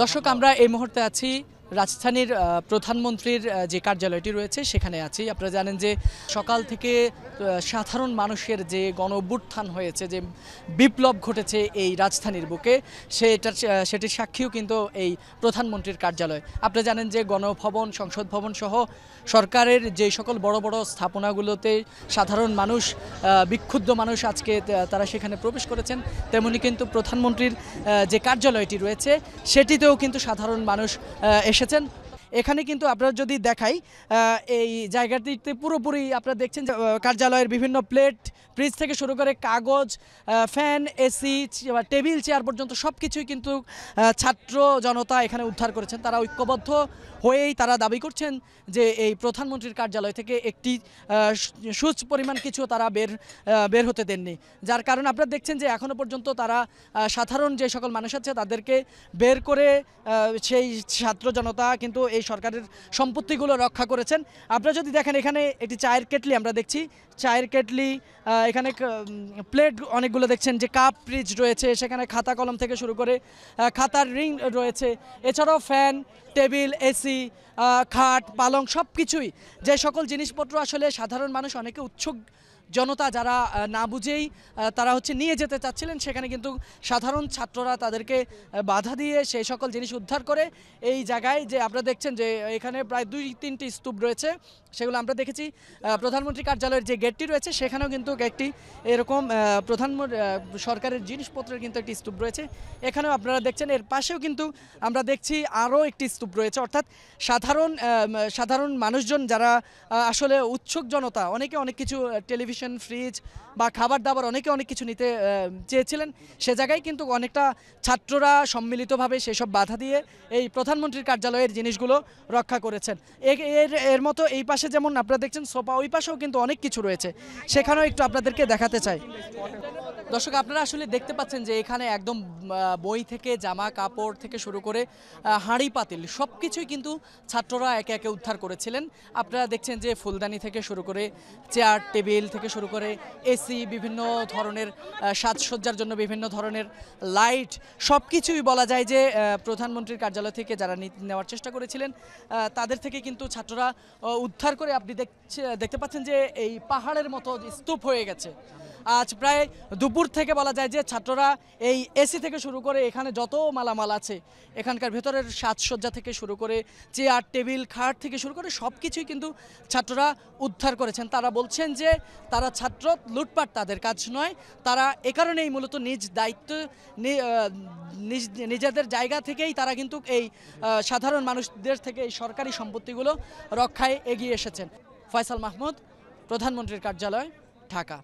দর্শক আমরা এই মুহূর্তে আছি রাজধানীর প্রধানমন্ত্রীর যে কার্যালয়টি রয়েছে সেখানে আছি আপনারা জানেন যে সকাল থেকে সাধারণ মানুষের যে গণ অভ্যুত্থান হয়েছে যে বিপ্লব ঘটেছে এই রাজধানীর বুকে সেটার সেটির সাক্ষীও কিন্তু এই প্রধানমন্ত্রীর কার্যালয় আপনারা জানেন যে গণভবন সংসদ ভবন সহ সরকারের যে সকল বড় বড় স্থাপনাগুলোতে সাধারণ মানুষ বিক্ষুব্ধ মানুষ আজকে তারা সেখানে প্রবেশ করেছেন তেমনি কিন্তু প্রধানমন্ত্রীর যে কার্যালয়টি রয়েছে সেটিতেও কিন্তু সাধারণ মানুষ এসে এসেছেন এখানে কিন্তু আপনারা যদি দেখাই এই জায়গাটিতে পুরোপুরি আপনারা দেখছেন যে কার্যালয়ের বিভিন্ন প্লেট ফ্রিজ থেকে শুরু করে কাগজ ফ্যান এসি টেবিল চেয়ার পর্যন্ত সব কিছুই কিন্তু ছাত্র জনতা এখানে উদ্ধার করেছেন তারা ঐক্যবদ্ধ হয়েই তারা দাবি করছেন যে এই প্রধানমন্ত্রীর কার্যালয় থেকে একটি সুচ পরিমাণ কিছু তারা বের বের হতে দেননি যার কারণ আপনারা দেখছেন যে এখনও পর্যন্ত তারা সাধারণ যে সকল মানুষ আছে তাদেরকে বের করে সেই ছাত্র জনতা কিন্তু এই এই সরকারের সম্পত্তিগুলো রক্ষা করেছেন আপনারা যদি দেখেন এখানে একটি চায়ের কেটলি আমরা দেখছি চায়ের কেটলি এখানে প্লেট অনেকগুলো দেখছেন যে কাপ ফ্রিজ রয়েছে সেখানে খাতা কলম থেকে শুরু করে খাতার রিং রয়েছে এছাড়াও ফ্যান টেবিল এসি খাট পালং সব কিছুই যে সকল জিনিসপত্র আসলে সাধারণ মানুষ অনেকে উৎসুক জনতা যারা না বুঝেই তারা হচ্ছে নিয়ে যেতে চাচ্ছিলেন সেখানে কিন্তু সাধারণ ছাত্ররা তাদেরকে বাধা দিয়ে সেই সকল জিনিস উদ্ধার করে এই জায়গায় যে আপনারা দেখছেন যে এখানে প্রায় দুই তিনটি স্তূপ রয়েছে সেগুলো আমরা দেখেছি প্রধানমন্ত্রী কার্যালয়ের যে গেটটি রয়েছে সেখানেও কিন্তু একটি এরকম প্রধানমন্ত্রী সরকারের জিনিসপত্রের কিন্তু একটি স্তূপ রয়েছে এখানেও আপনারা দেখছেন এর পাশেও কিন্তু আমরা দেখছি আরও একটি স্তূপ রয়েছে অর্থাৎ সাধারণ সাধারণ মানুষজন যারা আসলে উৎসুক জনতা অনেকে অনেক কিছু টেলিভিশন রেফ্রিজারেশন ফ্রিজ বা খাবার দাবার অনেকে অনেক কিছু নিতে চেয়েছিলেন সে জায়গায় কিন্তু অনেকটা ছাত্ররা সম্মিলিতভাবে সেসব বাধা দিয়ে এই প্রধানমন্ত্রীর কার্যালয়ের জিনিসগুলো রক্ষা করেছেন এর এর মতো এই পাশে যেমন আপনারা দেখছেন সোফা ওই পাশেও কিন্তু অনেক কিছু রয়েছে সেখানেও একটু আপনাদেরকে দেখাতে চাই দর্শক আপনারা আসলে দেখতে পাচ্ছেন যে এখানে একদম বই থেকে জামা কাপড় থেকে শুরু করে হাঁড়ি পাতিল সব কিছুই কিন্তু ছাত্ররা একে একে উদ্ধার করেছিলেন আপনারা দেখছেন যে ফুলদানি থেকে শুরু করে চেয়ার টেবিল থেকে শুরু করে এসি বিভিন্ন ধরনের সাজসজ্জার জন্য বিভিন্ন ধরনের লাইট সব কিছুই বলা যায় যে প্রধানমন্ত্রীর কার্যালয় থেকে যারা নেওয়ার চেষ্টা করেছিলেন তাদের থেকে কিন্তু ছাত্ররা উদ্ধার করে আপনি দেখতে পাচ্ছেন যে এই পাহাড়ের মতো স্তূপ হয়ে গেছে আজ প্রায় দুপুর থেকে বলা যায় যে ছাত্ররা এই এসি থেকে শুরু করে এখানে যত মালামাল আছে এখানকার ভেতরের সাজসজ্জা থেকে শুরু করে চেয়ার টেবিল খাট থেকে শুরু করে সব কিছুই কিন্তু ছাত্ররা উদ্ধার করেছেন তারা বলছেন যে তাদের যারা ছাত্র লুটপাট তাদের কাজ নয় তারা এ কারণেই মূলত নিজ দায়িত্ব নিজেদের জায়গা থেকেই তারা কিন্তু এই সাধারণ মানুষদের থেকে এই সরকারি সম্পত্তিগুলো রক্ষায় এগিয়ে এসেছেন ফয়সাল মাহমুদ প্রধানমন্ত্রীর কার্যালয় ঢাকা